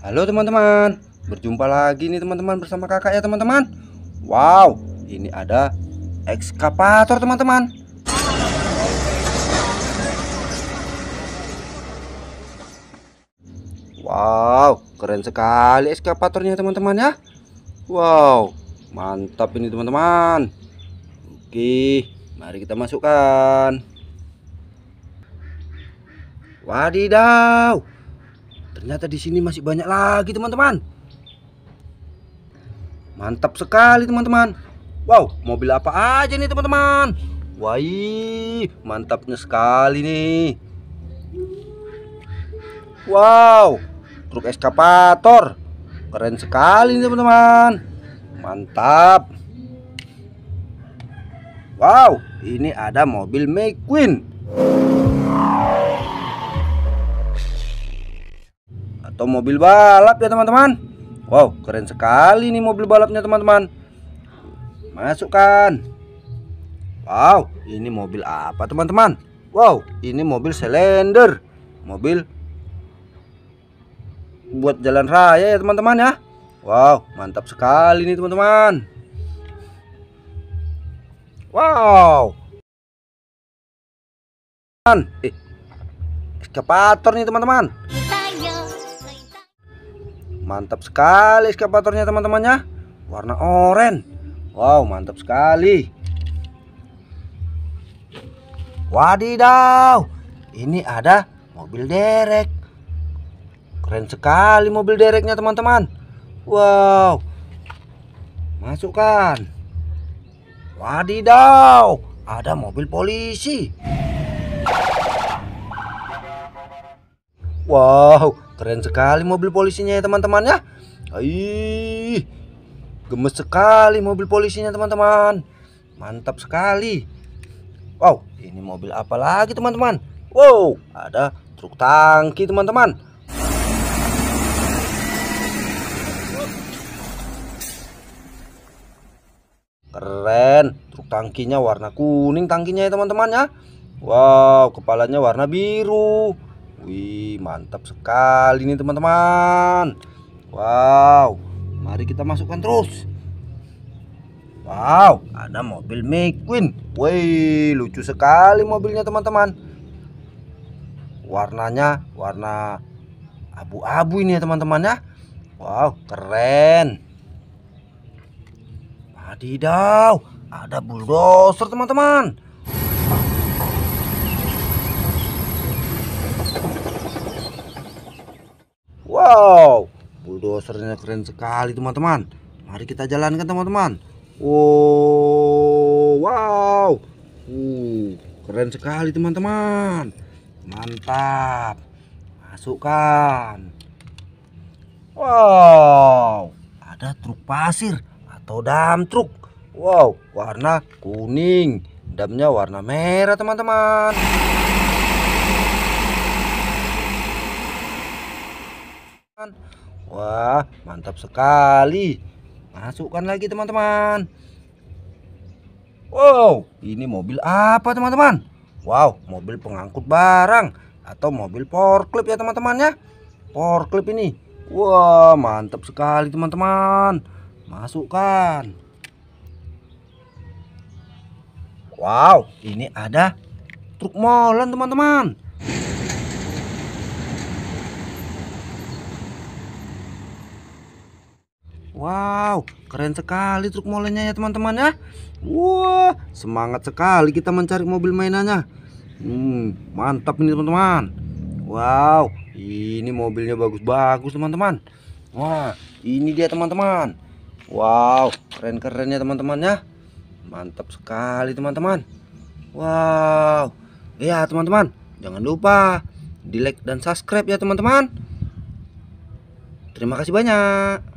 Halo teman-teman, berjumpa lagi nih teman-teman bersama kakak ya teman-teman Wow, ini ada ekskavator teman-teman Wow, keren sekali ekskavatornya teman-teman ya Wow, mantap ini teman-teman Oke, mari kita masukkan Wadidaw Ternyata di sini masih banyak lagi teman-teman. Mantap sekali teman-teman. Wow, mobil apa aja nih teman-teman? Wah, mantapnya sekali nih. Wow, truk eskapator. Keren sekali nih teman-teman. Mantap. Wow, ini ada mobil McQueen. atau mobil balap ya teman-teman Wow keren sekali nih mobil balapnya teman-teman masukkan Wow ini mobil apa teman-teman Wow ini mobil selender mobil buat jalan raya ya teman-teman ya Wow mantap sekali nih teman-teman Wow Eh, eskapator nih teman-teman mantap sekali eskapatornya teman temannya warna oranye wow mantap sekali wadidaw ini ada mobil derek keren sekali mobil dereknya teman-teman wow masukkan wadidaw ada mobil polisi Wow, keren sekali mobil polisinya ya teman-teman ya. Ih, gemes sekali mobil polisinya teman-teman. Mantap sekali. Wow, ini mobil apa lagi teman-teman? Wow, ada truk tangki teman-teman. Keren, truk tangkinya warna kuning tangkinya ya teman-teman ya. Wow, kepalanya warna biru. Wih, mantap sekali nih teman-teman. Wow, mari kita masukkan terus. Wow, ada mobil McQueen. Wih, lucu sekali mobilnya teman-teman. Warnanya warna abu-abu ini ya teman-teman ya. Wow, keren. Wadidaw, ada bulldozer teman-teman. Wow, bulldozernya keren sekali teman-teman. Mari kita jalankan teman-teman. Wow, oh, wow. Uh, keren sekali teman-teman. Mantap. Masukkan. Wow, ada truk pasir atau dam truk. Wow, warna kuning. Damnya warna merah teman-teman. Wah, mantap sekali. Masukkan lagi teman-teman. Wow, ini mobil apa teman-teman? Wow, mobil pengangkut barang atau mobil forklift ya teman-teman ya. Forklift ini. Wah, mantap sekali teman-teman. Masukkan. Wow, ini ada truk molen teman-teman. Wow, keren sekali truk molenya ya teman-teman ya. Wah, semangat sekali kita mencari mobil mainannya. Hmm, mantap ini teman-teman. Wow, ini mobilnya bagus-bagus teman-teman. Wah, ini dia teman-teman. Wow, keren-keren ya teman-teman ya. Mantap sekali teman-teman. Wow. Ya teman-teman, jangan lupa di like dan subscribe ya teman-teman. Terima kasih banyak.